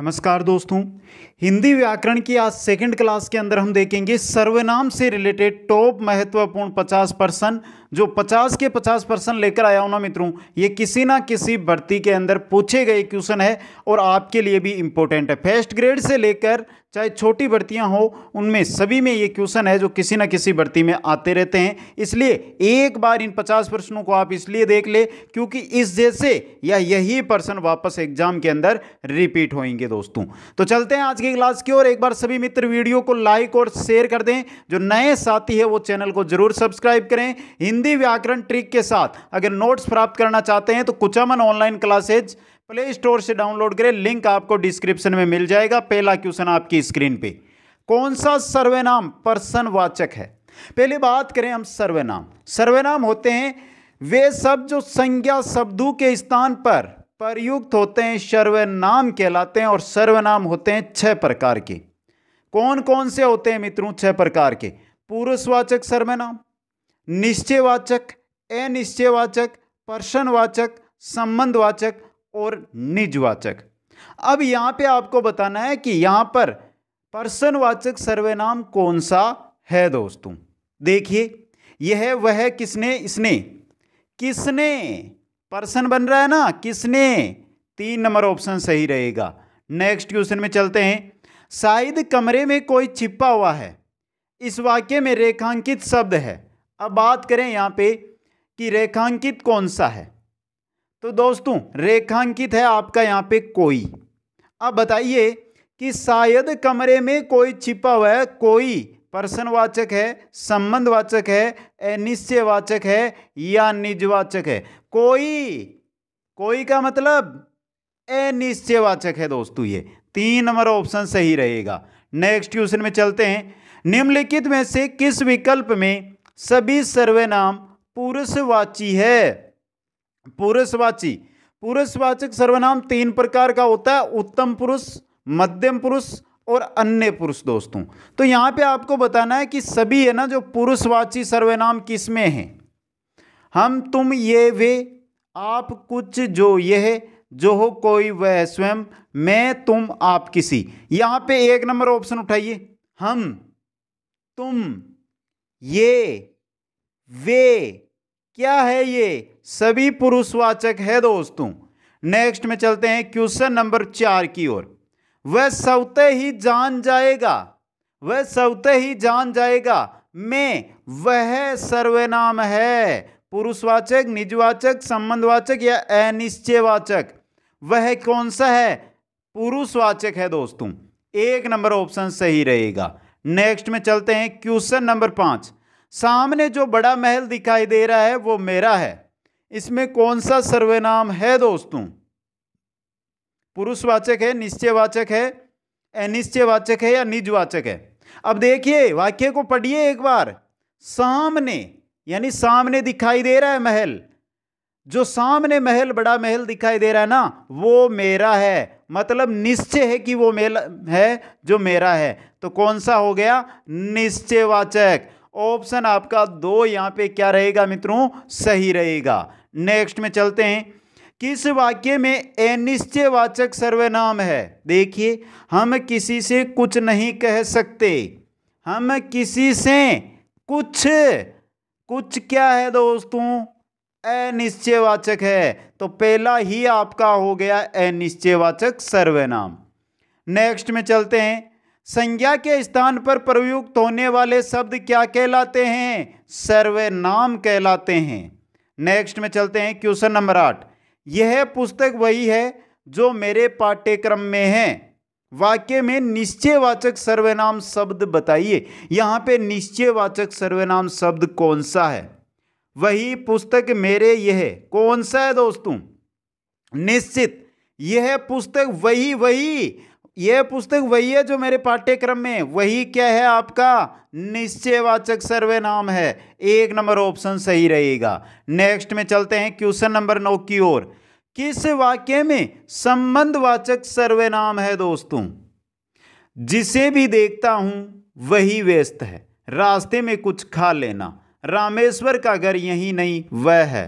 नमस्कार दोस्तों हिंदी व्याकरण की आज सेकंड क्लास के अंदर हम देखेंगे सर्वनाम से रिलेटेड टॉप महत्वपूर्ण 50 परसेंट जो 50 के 50 परसेंट लेकर आया हूं ना मित्रों ये किसी ना किसी भर्ती के अंदर पूछे गए क्वेश्चन है और आपके लिए भी इंपॉर्टेंट है फर्स्ट ग्रेड से लेकर चाहे छोटी भर्तियां हो उनमें सभी में ये क्वेश्चन है जो किसी ना किसी भर्ती में आते रहते हैं इसलिए एक बार इन पचास प्रश्नों को आप इसलिए देख ले क्योंकि इस जैसे या यही प्रश्न वापस एग्जाम के अंदर रिपीट होंगे दोस्तों तो चलते हैं आज की क्लास की ओर एक बार सभी मित्र वीडियो को लाइक और शेयर कर दें जो नए साथी है वो चैनल को जरूर सब्सक्राइब करें हिंदी व्याकरण ट्रिक के साथ अगर नोट्स प्राप्त करना चाहते हैं तो Kuchaman online classes play store से डाउनलोड करें लिंक आपको डिस्क्रिप्शन में मिल जाएगा पहला क्वेश्चन आपकी स्क्रीन पे कौन सा सर्वनाम वाचक है पहले बात करें हम सर्वनाम सर्वनाम होते हैं वे सब जो संज्ञा शब्दों के स्थान पर प्रयुक्त होते हैं सर्वनाम कहलाते हैं और सर्वनाम होते हैं छह प्रकार के कौन कौन से होते हैं मित्रों छह प्रकार के पुरुषवाचक सर्वनाम निश्चयवाचक अनिश्चयवाचक पर्सनवाचक संबंधवाचक और निजवाचक अब यहां पे आपको बताना है कि यहां पर पर्सनवाचक सर्वनाम कौन सा है दोस्तों देखिए यह वह किसने इसने किसने पर्सन बन रहा है ना किसने तीन नंबर ऑप्शन सही रहेगा नेक्स्ट क्वेश्चन में चलते हैं शायद कमरे में कोई छिपा हुआ है इस वाक्य में रेखांकित शब्द है अब बात करें यहां पे कि रेखांकित कौन सा है तो दोस्तों रेखांकित है आपका यहाँ पे कोई अब बताइए कि शायद कमरे में कोई छिपा हुआ है कोई प्रश्नवाचक है संबंधवाचक है अनिश्चयवाचक है या निजवाचक है कोई कोई का मतलब अनिश्चयवाचक है दोस्तों ये तीन नंबर ऑप्शन सही रहेगा नेक्स्ट क्वेश्चन में चलते हैं निम्नलिखित में से किस विकल्प में सभी सर्वनाम पुरुषवाची है पुरुषवाची पुरुषवाचक सर्वनाम तीन प्रकार का होता है उत्तम पुरुष मध्यम पुरुष और अन्य पुरुष दोस्तों तो यहां पे आपको बताना है कि सभी है ना जो पुरुषवाची सर्वनाम किस में हैं हम तुम ये वे आप कुछ जो यह जो हो कोई वह स्वयं मैं तुम आप किसी यहां पे एक नंबर ऑप्शन उठाइए हम तुम ये वे क्या है ये सभी पुरुषवाचक है दोस्तों नेक्स्ट में चलते हैं क्वेश्चन नंबर चार की ओर वह सवते ही जान जाएगा वह सवते ही जान जाएगा में वह सर्वनाम है पुरुषवाचक निजवाचक संबंधवाचक या अनिश्चयवाचक वह कौन सा है पुरुषवाचक है दोस्तों एक नंबर ऑप्शन सही रहेगा नेक्स्ट में चलते हैं क्वेश्चन नंबर पांच सामने जो बड़ा महल दिखाई दे रहा है वो मेरा है इसमें कौन सा सर्वनाम है दोस्तों पुरुषवाचक है निश्चयवाचक है अनिश्चयवाचक है या निजवाचक है अब देखिए वाक्य को पढ़िए एक बार सामने यानी सामने दिखाई दे रहा है महल जो सामने महल बड़ा महल दिखाई दे रहा है ना वो मेरा है मतलब निश्चय है कि वो मेल है जो मेरा है तो कौन सा हो गया निश्चयवाचक ऑप्शन आपका दो यहाँ पे क्या रहेगा मित्रों सही रहेगा नेक्स्ट में चलते हैं किस वाक्य में अनिश्चयवाचक सर्वनाम है देखिए हम किसी से कुछ नहीं कह सकते हम किसी से कुछ कुछ क्या है दोस्तों अनिश्चयवाचक है तो पहला ही आपका हो गया अनिश्चयवाचक सर्वनाम नेक्स्ट में चलते हैं संज्ञा के स्थान पर प्रयुक्त होने वाले शब्द क्या कहलाते हैं सर्वनाम कहलाते हैं नेक्स्ट में चलते हैं क्वेश्चन नंबर आठ यह पुस्तक वही है जो मेरे पाठ्यक्रम में है वाक्य में निश्चयवाचक सर्वनाम शब्द बताइए यहाँ पे निश्चयवाचक सर्वनाम शब्द कौन सा है वही पुस्तक मेरे यह कौन सा है दोस्तों निश्चित यह पुस्तक वही वही यह पुस्तक वही है जो मेरे पाठ्यक्रम में वही क्या है आपका निश्चयवाचक सर्वे नाम है एक नंबर ऑप्शन सही रहेगा नेक्स्ट में चलते हैं क्वेश्चन नंबर नौ की ओर किस वाक्य में संबंधवाचक सर्वनाम है दोस्तों जिसे भी देखता हूं वही व्यस्त है रास्ते में कुछ खा लेना रामेश्वर का घर यही नहीं वह है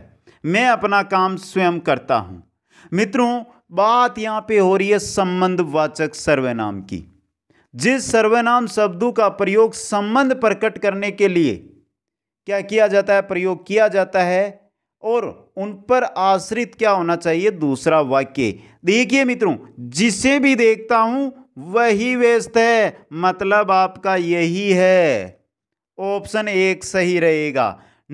मैं अपना काम स्वयं करता हूं मित्रों बात यहां पे हो रही है संबंधवाचक सर्वनाम की जिस सर्वनाम शब्दों का प्रयोग संबंध प्रकट करने के लिए क्या किया जाता है प्रयोग किया जाता है और उन पर आश्रित क्या होना चाहिए दूसरा वाक्य देखिए मित्रों जिसे भी देखता हूं वही व्यस्त है मतलब आपका यही है ऑप्शन एक सही रहेगा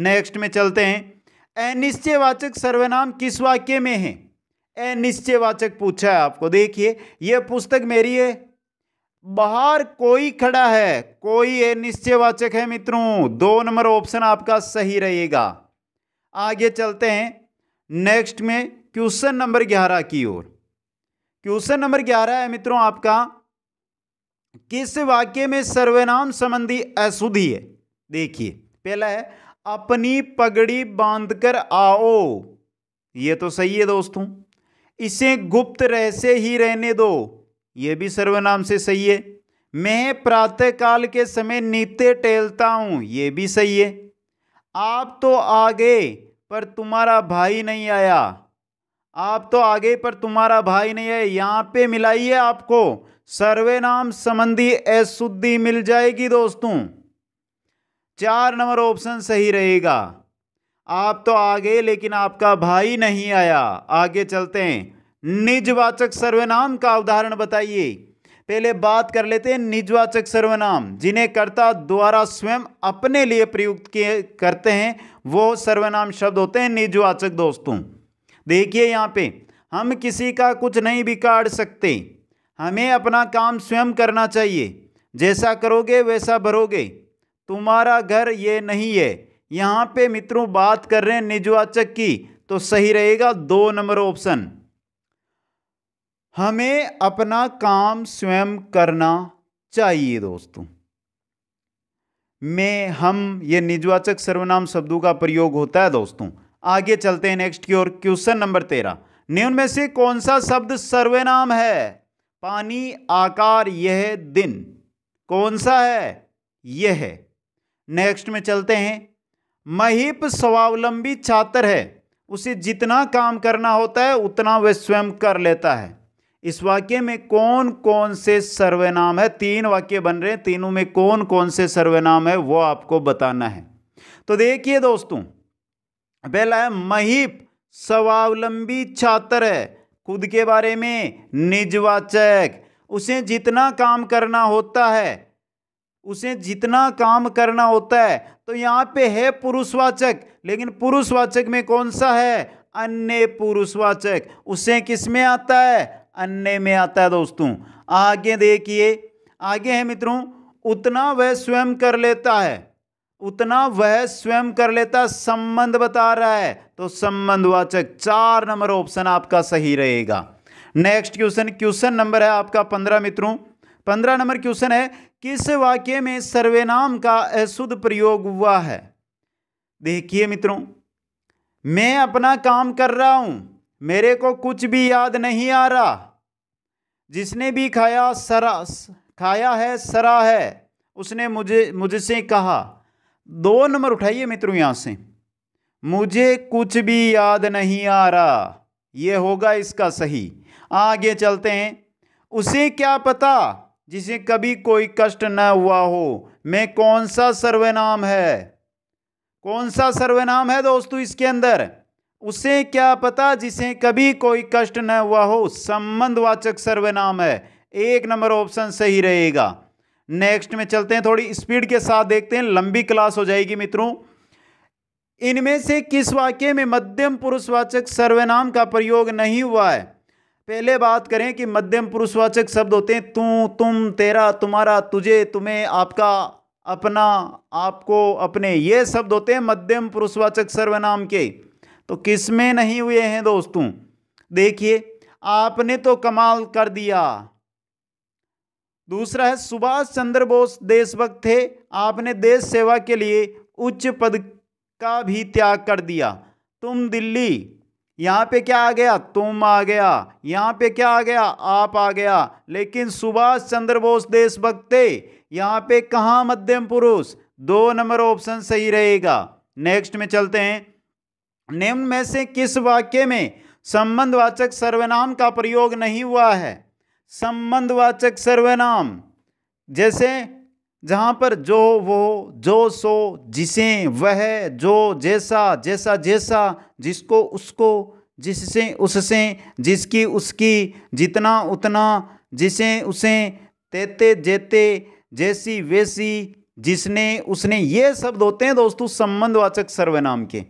नेक्स्ट में चलते हैं अनिश्चयवाचक सर्वनाम किस वाक्य में है निश्चयवाचक पूछा है आपको देखिए यह पुस्तक मेरी है बाहर कोई खड़ा है कोई है निश्चयवाचक है मित्रों दो नंबर ऑप्शन आपका सही रहेगा आगे चलते हैं नेक्स्ट में क्वेश्चन नंबर ग्यारह की ओर क्वेश्चन नंबर ग्यारह है मित्रों आपका किस वाक्य में सर्वनाम संबंधी अशुद्धि है देखिए पहला है अपनी पगड़ी बांधकर आओ ये तो सही है दोस्तों इसे गुप्त रहस्य ही रहने दो ये भी सर्वनाम से सही है मैं प्रातः काल के समय नीते टहलता हूँ ये भी सही है आप तो आ गए पर तुम्हारा भाई नहीं आया आप तो आ गए पर तुम्हारा भाई नहीं है यहाँ पे मिलाइए आपको नाम संबंधी अशुद्धि मिल जाएगी दोस्तों चार नंबर ऑप्शन सही रहेगा आप तो आ गए लेकिन आपका भाई नहीं आया आगे चलते हैं निजवाचक सर्वनाम का उदाहरण बताइए पहले बात कर लेते हैं निजवाचक सर्वनाम जिन्हें कर्ता द्वारा स्वयं अपने लिए प्रयुक्त किए करते हैं वो सर्वनाम शब्द होते हैं निजवाचक दोस्तों देखिए यहाँ पे हम किसी का कुछ नहीं बिगाड़ सकते हमें अपना काम स्वयं करना चाहिए जैसा करोगे वैसा भरोगे तुम्हारा घर ये नहीं है यहाँ पे मित्रों बात कर रहे हैं निजवाचक की तो सही रहेगा दो नंबर ऑप्शन हमें अपना काम स्वयं करना चाहिए दोस्तों में हम ये निजवाचक सर्वनाम शब्दों का प्रयोग होता है दोस्तों आगे चलते हैं नेक्स्ट की ओर क्वेश्चन नंबर तेरह निम्न में से कौन सा शब्द सर्वनाम है पानी आकार यह दिन कौन सा है यह नेक्स्ट में चलते हैं महिप स्वावलंबी छात्र है उसे जितना काम करना होता है उतना वह स्वयं कर लेता है इस वाक्य में कौन कौन से सर्वनाम है तीन वाक्य बन रहे हैं तीनों में कौन कौन से सर्वनाम है वो आपको बताना है तो देखिए दोस्तों पहला है महिप स्वावलंबी छात्र है खुद के बारे में निजवाचक उसे जितना काम करना होता है उसे जितना काम करना होता है तो यहाँ पे है पुरुषवाचक लेकिन पुरुषवाचक में कौन सा है अन्य पुरुषवाचक उसे किस में आता है अन्य में आता है दोस्तों आगे देखिए आगे है मित्रों उतना वह स्वयं कर लेता है उतना वह स्वयं कर लेता संबंध बता रहा है तो संबंधवाचक चार नंबर ऑप्शन आपका सही रहेगा नेक्स्ट क्वेश्चन क्वेश्चन नंबर है आपका पंद्रह मित्रों पंद्रह नंबर क्वेश्चन है किस वाक्य में सर्वेनाम का अशुद्ध प्रयोग हुआ है देखिए मित्रों मैं अपना काम कर रहा हूं मेरे को कुछ भी याद नहीं आ रहा जिसने भी खाया सरा खाया है सरा है उसने मुझे मुझसे कहा दो नंबर उठाइए मित्रों यहां से मुझे कुछ भी याद नहीं आ रहा यह होगा इसका सही आगे चलते हैं उसे क्या पता जिसे कभी कोई कष्ट न हुआ हो में कौन सा सर्वनाम है कौन सा सर्वनाम है दोस्तों इसके अंदर उसे क्या पता जिसे कभी कोई कष्ट न हुआ हो संबंधवाचक सर्वनाम है एक नंबर ऑप्शन सही रहेगा नेक्स्ट में चलते हैं थोड़ी स्पीड के साथ देखते हैं लंबी क्लास हो जाएगी मित्रों इनमें से किस वाक्य में मध्यम पुरुषवाचक सर्वनाम का प्रयोग नहीं हुआ है पहले बात करें कि मध्यम पुरुषवाचक शब्द होते हैं तू तुम तेरा तुम्हारा तुझे तुम्हें आपका अपना आपको अपने ये शब्द होते हैं मध्यम पुरुषवाचक सर्वनाम के तो किस में नहीं हुए हैं दोस्तों देखिए आपने तो कमाल कर दिया दूसरा है सुभाष चंद्र बोस देशभक्त थे आपने देश सेवा के लिए उच्च पद का भी त्याग कर दिया तुम दिल्ली यहाँ पे क्या आ गया तुम आ गया यहाँ पे क्या आ गया आप आ गया लेकिन सुभाष चंद्र बोस देशभक्त थे यहाँ पे कहाँ मध्यम पुरुष दो नंबर ऑप्शन सही रहेगा नेक्स्ट में चलते हैं निम्न में से किस वाक्य में संबंधवाचक सर्वनाम का प्रयोग नहीं हुआ है संबंधवाचक सर्वनाम जैसे जहाँ पर जो वो जो सो जिसे वह जो जैसा जैसा जैसा जिसको उसको जिससे उससे जिसकी उसकी जितना उतना जिसे उसे तेते जेते जैसी वैसी जिसने उसने ये शब्द होते हैं दोस्तों संबंधवाचक सर्वनाम के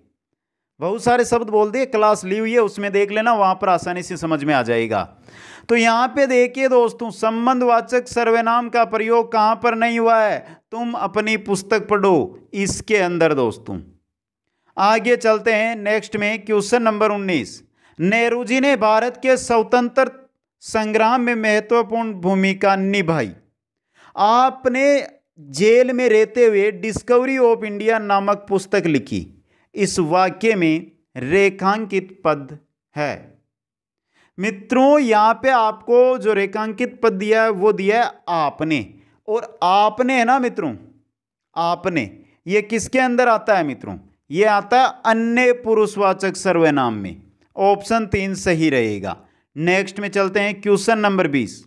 बहुत सारे शब्द बोल दिए क्लास ली हुई है उसमें देख लेना वहां पर आसानी से समझ में आ जाएगा तो यहाँ पे देखिए दोस्तों संबंधवाचक सर्वनाम का प्रयोग कहाँ पर नहीं हुआ है तुम अपनी पुस्तक पढ़ो इसके अंदर दोस्तों आगे चलते हैं नेक्स्ट में क्वेश्चन नंबर उन्नीस नेहरू जी ने भारत के स्वतंत्र संग्राम में महत्वपूर्ण भूमिका निभाई आपने जेल में रहते हुए डिस्कवरी ऑफ इंडिया नामक पुस्तक लिखी इस वाक्य में रेखांकित पद है मित्रों यहाँ पे आपको जो रेखांकित पद दिया है वो दिया है आपने और आपने है ना मित्रों आपने ये किसके अंदर आता है मित्रों ये आता है अन्य पुरुषवाचक सर्वनाम में ऑप्शन तीन सही रहेगा नेक्स्ट में चलते हैं क्वेश्चन नंबर बीस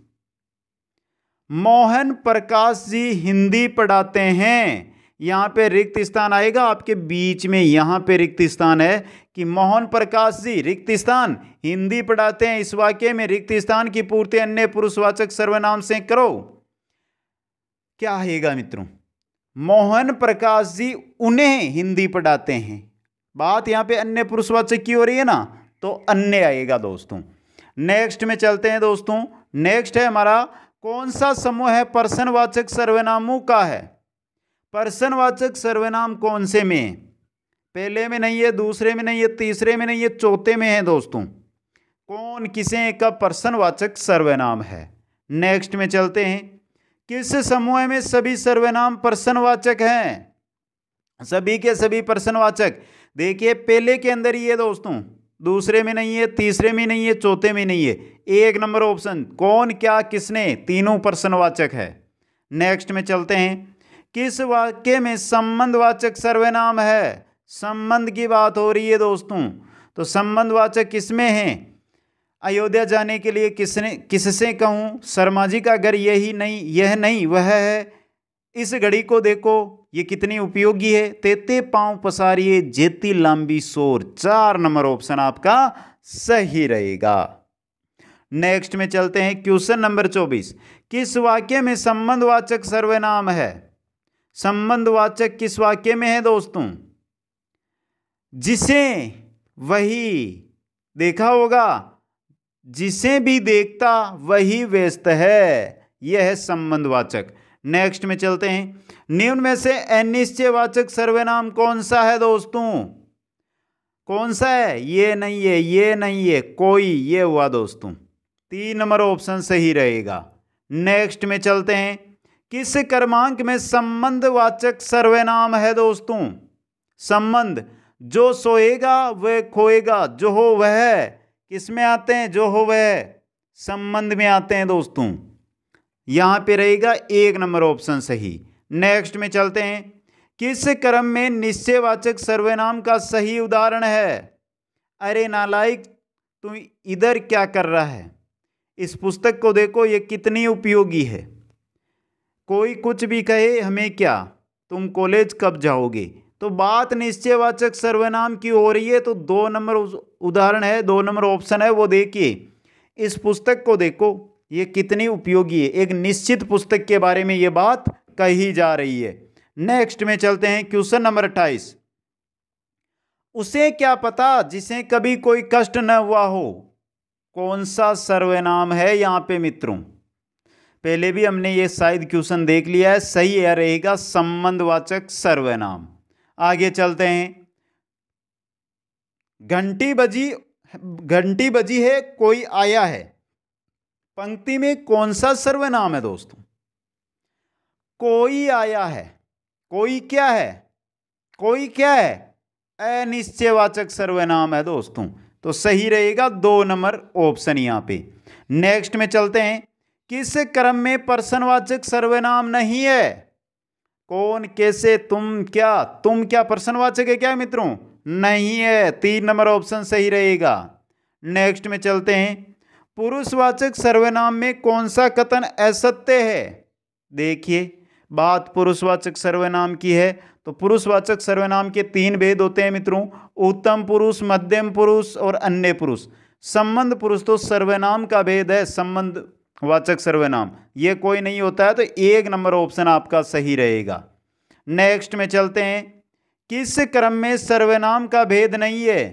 मोहन प्रकाश जी हिंदी पढ़ाते हैं यहाँ पे रिक्त स्थान आएगा आपके बीच में यहाँ पे रिक्त स्थान है कि मोहन प्रकाश जी रिक्त स्थान हिंदी पढ़ाते हैं इस वाक्य में रिक्त स्थान की पूर्ति अन्य पुरुषवाचक सर्वनाम से करो क्या आएगा मित्रों मोहन प्रकाश जी उन्हें हिंदी पढ़ाते हैं बात यहाँ पे अन्य पुरुषवाचक की हो रही है ना तो अन्य आएगा दोस्तों नेक्स्ट में चलते हैं दोस्तों नेक्स्ट है हमारा कौन सा समूह है पर्सनवाचक सर्वनामों का है पर्सनवाचक सर्वनाम कौन से में है पहले में नहीं है दूसरे में नहीं है तीसरे में नहीं है चौथे में है दोस्तों कौन किसे का पर्सनवाचक सर्वनाम है नेक्स्ट में चलते हैं किस समूह में सभी सर्वनाम वाचक हैं सभी के सभी प्रसन्नवाचक देखिए पहले के अंदर ये दोस्तों दूसरे में नहीं है तीसरे में नहीं है चौथे में नहीं है एक नंबर ऑप्शन कौन क्या किसने तीनों प्रसन्नवाचक है नेक्स्ट में चलते हैं किस वाक्य में संबंधवाचक सर्वनाम है संबंध की बात हो रही है दोस्तों तो संबंधवाचक किसमें है अयोध्या जाने के लिए किसने किससे कहूँ शर्मा जी का घर यही नहीं यह नहीं वह है इस घड़ी को देखो ये कितनी उपयोगी है तेते पाँव पसारिए जेती लंबी शोर चार नंबर ऑप्शन आपका सही रहेगा नेक्स्ट में चलते हैं क्वेश्चन नंबर चौबीस किस वाक्य में संबंधवाचक सर्वनाम है संबंधवाचक किस वाक्य में है दोस्तों जिसे वही देखा होगा जिसे भी देखता वही व्यस्त है यह है संबंधवाचक नेक्स्ट में चलते हैं निम्न में से अनिश्चयवाचक सर्वनाम कौन सा है दोस्तों कौन सा है ये नहीं है ये नहीं है कोई ये हुआ दोस्तों तीन नंबर ऑप्शन सही रहेगा नेक्स्ट में चलते हैं किस क्रमांक में संबंधवाचक सर्वनाम है दोस्तों संबंध जो सोएगा वह खोएगा जो हो वह किस में आते हैं जो हो वह संबंध में आते हैं दोस्तों यहाँ पे रहेगा एक नंबर ऑप्शन सही नेक्स्ट में चलते हैं किस क्रम में निश्चयवाचक सर्वनाम का सही उदाहरण है अरे नालायक तुम इधर क्या कर रहा है इस पुस्तक को देखो ये कितनी उपयोगी है कोई कुछ भी कहे हमें क्या तुम कॉलेज कब जाओगे तो बात निश्चयवाचक सर्वनाम की हो रही है तो दो नंबर उदाहरण है दो नंबर ऑप्शन है वो देखिए इस पुस्तक को देखो ये कितनी उपयोगी है एक निश्चित पुस्तक के बारे में ये बात कही जा रही है नेक्स्ट में चलते हैं क्वेश्चन नंबर अट्ठाईस उसे क्या पता जिसे कभी कोई कष्ट न हुआ हो कौन सा सर्वनाम है यहाँ पे मित्रों पहले भी हमने ये शायद क्वेश्चन देख लिया है सही यह रहेगा संबंधवाचक सर्वनाम आगे चलते हैं घंटी बजी घंटी बजी है कोई आया है पंक्ति में कौन सा सर्वनाम है दोस्तों कोई आया है कोई क्या है कोई क्या है अनिश्चयवाचक सर्वनाम है दोस्तों तो सही रहेगा दो नंबर ऑप्शन यहां पे नेक्स्ट में चलते हैं किस क्रम में प्रश्नवाचक सर्वनाम नहीं है कौन कैसे तुम क्या तुम क्या प्रश्नवाचक है क्या मित्रों नहीं है तीन नंबर ऑप्शन सही रहेगा नेक्स्ट में चलते हैं पुरुषवाचक सर्वनाम में कौन सा कथन असत्य है देखिए बात पुरुषवाचक सर्वनाम की है तो पुरुषवाचक सर्वनाम के तीन भेद होते हैं मित्रों उत्तम पुरुष मध्यम पुरुष और अन्य पुरुष संबंध पुरुष तो सर्वनाम का भेद है संबंध वाचक सर्वनाम ये कोई नहीं होता है तो एक नंबर ऑप्शन आपका सही रहेगा नेक्स्ट में चलते हैं किस क्रम में सर्वनाम का भेद नहीं है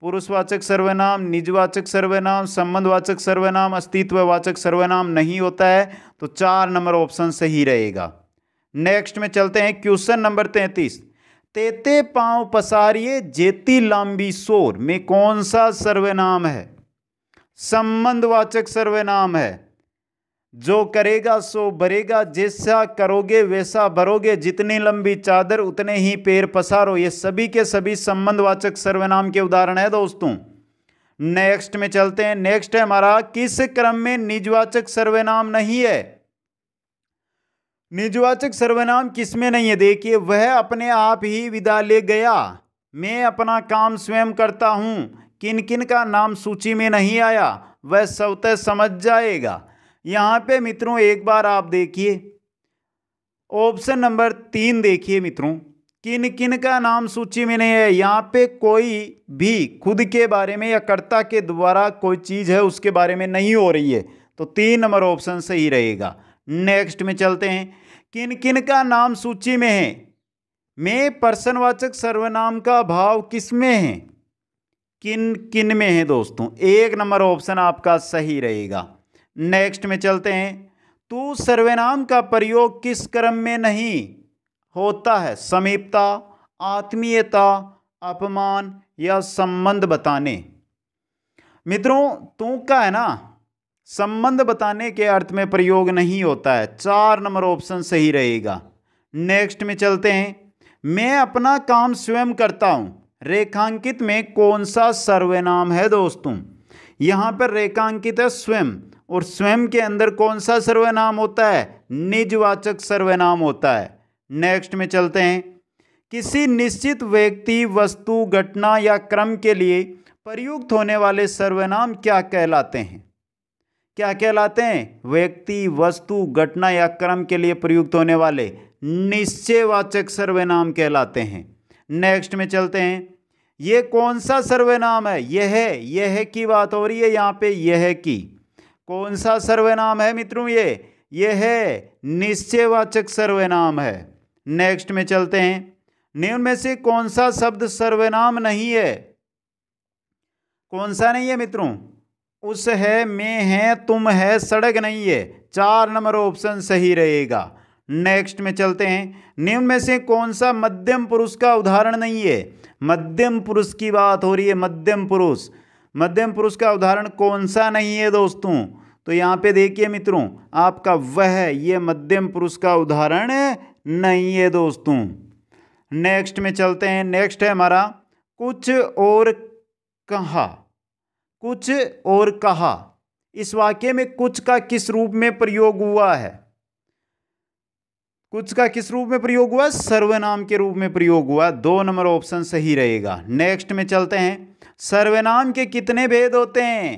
पुरुषवाचक सर्वनाम निजवाचक सर्वनाम संबंधवाचक सर्वनाम अस्तित्ववाचक सर्वनाम नहीं होता है तो चार नंबर ऑप्शन सही रहेगा नेक्स्ट में चलते हैं क्वेश्चन नंबर तैंतीस तेते पांव पसारिये जेती लांबी शोर में कौन सा सर्वनाम है संबंधवाचक सर्वनाम है जो करेगा सो भरेगा जैसा करोगे वैसा भरोगे जितनी लंबी चादर उतने ही पैर पसारो ये सभी के सभी संबंधवाचक सर्वनाम के उदाहरण है दोस्तों नेक्स्ट में चलते हैं नेक्स्ट है हमारा किस क्रम में निजवाचक सर्वनाम नहीं है निजवाचक सर्वनाम किस में नहीं है देखिए वह अपने आप ही विदा ले गया मैं अपना काम स्वयं करता हूँ किन किन का नाम सूची में नहीं आया वह स्वतः समझ जाएगा यहाँ पे मित्रों एक बार आप देखिए ऑप्शन नंबर तीन देखिए मित्रों किन किन का नाम सूची में नहीं है यहाँ पे कोई भी खुद के बारे में या कर्ता के द्वारा कोई चीज़ है उसके बारे में नहीं हो रही है तो तीन नंबर ऑप्शन सही रहेगा नेक्स्ट में चलते हैं किन किन का नाम सूची में है में प्रश्नवाचक सर्वनाम का भाव किस में है किन किन में है दोस्तों एक नंबर ऑप्शन आपका सही रहेगा नेक्स्ट में चलते हैं तू सर्वनाम का प्रयोग किस क्रम में नहीं होता है समीपता आत्मीयता अपमान या संबंध बताने मित्रों तू का है ना संबंध बताने के अर्थ में प्रयोग नहीं होता है चार नंबर ऑप्शन सही रहेगा नेक्स्ट में चलते हैं मैं अपना काम स्वयं करता हूँ रेखांकित में कौन सा सर्वनाम है दोस्तों यहाँ पर रेखांकित है स्वयं और स्वयं के अंदर कौन सा सर्वनाम होता है निजवाचक सर्वनाम होता है नेक्स्ट में चलते हैं किसी निश्चित व्यक्ति वस्तु घटना या क्रम के लिए प्रयुक्त होने वाले सर्वनाम क्या कहलाते हैं क्या कहलाते हैं व्यक्ति वस्तु घटना या क्रम के लिए प्रयुक्त होने वाले निश्चयवाचक सर्वनाम कहलाते हैं नेक्स्ट में चलते हैं यह कौन सा सर्वनाम है यह यह की बात हो रही है यहाँ पे यह की कौन सा सर्वनाम है मित्रों ये ये है निश्चयवाचक सर्वनाम है नेक्स्ट में चलते हैं निम्न में से कौन सा शब्द सर्वनाम नहीं है कौन सा नहीं है मित्रों उस है मैं है तुम है सड़क नहीं है चार नंबर ऑप्शन सही रहेगा नेक्स्ट में चलते हैं निम्न में से कौन सा मध्यम पुरुष का उदाहरण नहीं है मध्यम पुरुष की बात हो रही है मध्यम पुरुष मध्यम पुरुष का उदाहरण कौन सा नहीं है दोस्तों तो यहाँ पे देखिए मित्रों आपका वह ये मध्यम पुरुष का उदाहरण नहीं है दोस्तों नेक्स्ट में चलते हैं नेक्स्ट है हमारा कुछ और कहा कुछ और कहा इस वाक्य में कुछ का किस रूप में प्रयोग हुआ है कुछ का किस रूप में प्रयोग हुआ सर्वनाम के रूप में प्रयोग हुआ दो नंबर ऑप्शन सही रहेगा नेक्स्ट में चलते हैं सर्वनाम के कितने भेद होते हैं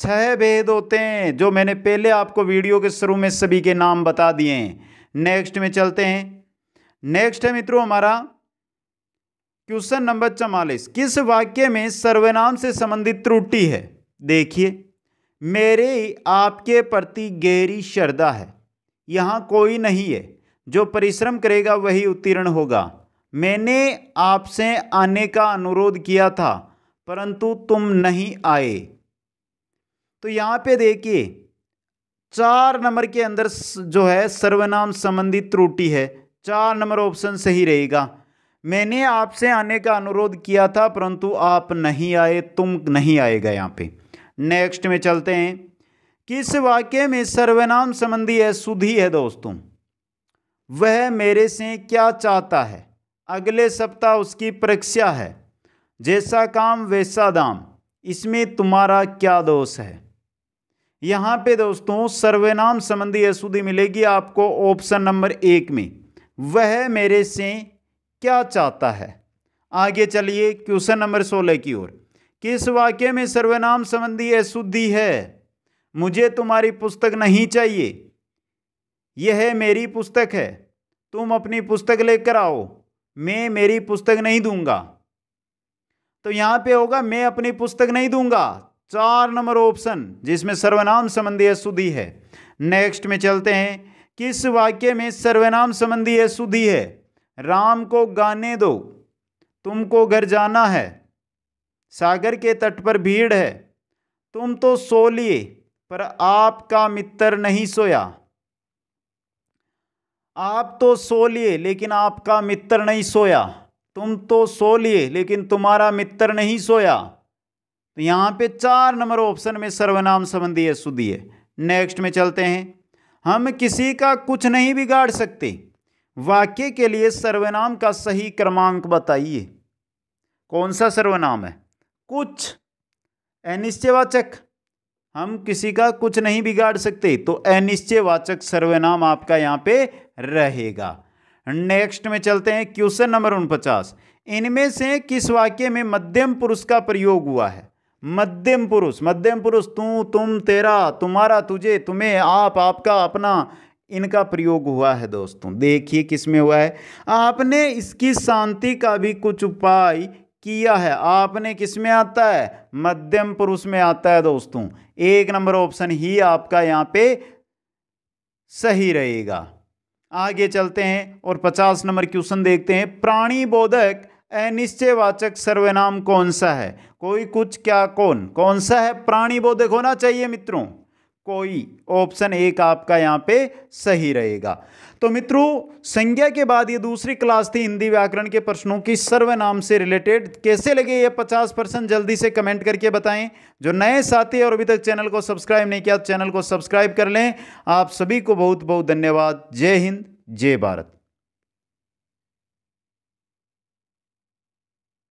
छह भेद होते हैं जो मैंने पहले आपको वीडियो के शुरू में सभी के नाम बता दिए हैं नेक्स्ट में चलते हैं नेक्स्ट है मित्रों हमारा क्वेश्चन नंबर चवालीस किस वाक्य में सर्वनाम से संबंधित त्रुटि है देखिए मेरे आपके प्रति गहरी श्रद्धा है यहाँ कोई नहीं है जो परिश्रम करेगा वही उत्तीर्ण होगा मैंने आपसे आने का अनुरोध किया था परंतु तुम नहीं आए तो यहाँ पे देखिए चार नंबर के अंदर जो है सर्वनाम संबंधी त्रुटि है चार नंबर ऑप्शन सही रहेगा मैंने आपसे आने का अनुरोध किया था परंतु आप नहीं आए तुम नहीं आएगा यहाँ पे नेक्स्ट में चलते हैं किस वाक्य में सर्वनाम संबंधी है सुधी है दोस्तों वह मेरे से क्या चाहता है अगले सप्ताह उसकी परीक्षा है जैसा काम वैसा दाम इसमें तुम्हारा क्या दोष है यहाँ पे दोस्तों सर्वनाम संबंधी अशुद्धि मिलेगी आपको ऑप्शन नंबर एक में वह मेरे से क्या चाहता है आगे चलिए क्वेश्चन नंबर सोलह की ओर किस वाक्य में सर्वनाम संबंधी अशुद्धि है मुझे तुम्हारी पुस्तक नहीं चाहिए यह है मेरी पुस्तक है तुम अपनी पुस्तक लेकर आओ मैं मेरी पुस्तक नहीं दूंगा तो यहाँ पे होगा मैं अपनी पुस्तक नहीं दूंगा चार नंबर ऑप्शन जिसमें सर्वनाम संबंधी अशुद्धि है नेक्स्ट में चलते हैं किस वाक्य में सर्वनाम संबंधी अशुद्धि है राम को गाने दो तुमको घर जाना है सागर के तट पर भीड़ है तुम तो सो लिए पर आपका मित्र नहीं सोया आप तो सो लिए लेकिन आपका मित्र नहीं सोया तुम तो सो लिए लेकिन तुम्हारा मित्र नहीं सोया तो यहाँ पे चार नंबर ऑप्शन में सर्वनाम संबंधी सुधी है नेक्स्ट में चलते हैं हम किसी का कुछ नहीं बिगाड़ सकते वाक्य के लिए सर्वनाम का सही क्रमांक बताइए कौन सा सर्वनाम है कुछ अनिश्चयवाचक हम किसी का कुछ नहीं बिगाड़ सकते तो अनिश्चयवाचक सर्वनाम आपका यहाँ पे रहेगा नेक्स्ट में चलते हैं क्वेश्चन नंबर उनपचास इनमें से किस वाक्य में मध्यम पुरुष का प्रयोग हुआ है मध्यम पुरुष मध्यम पुरुष तू तुम तेरा तुम्हारा तुझे तुम्हें आप आपका अपना इनका प्रयोग हुआ है दोस्तों देखिए किसमें हुआ है आपने इसकी शांति का भी कुछ उपाय किया है आपने किस में आता है मध्यम पुरुष में आता है दोस्तों एक नंबर ऑप्शन ही आपका यहाँ पे सही रहेगा आगे चलते हैं और पचास नंबर क्वेश्चन देखते हैं प्राणी बोधक अनिश्चयवाचक सर्वनाम कौन सा है कोई कुछ क्या कौन कौन सा है प्राणी बोधक होना चाहिए मित्रों कोई ऑप्शन एक आपका यहाँ पे सही रहेगा तो मित्रों संज्ञा के बाद ये दूसरी क्लास थी हिंदी व्याकरण के प्रश्नों की सर्वनाम से रिलेटेड कैसे लगे ये 50 परसेंट जल्दी से कमेंट करके बताएं जो नए साथी और अभी तक चैनल को सब्सक्राइब नहीं किया चैनल को सब्सक्राइब कर लें आप सभी को बहुत बहुत धन्यवाद जय हिंद जय भारत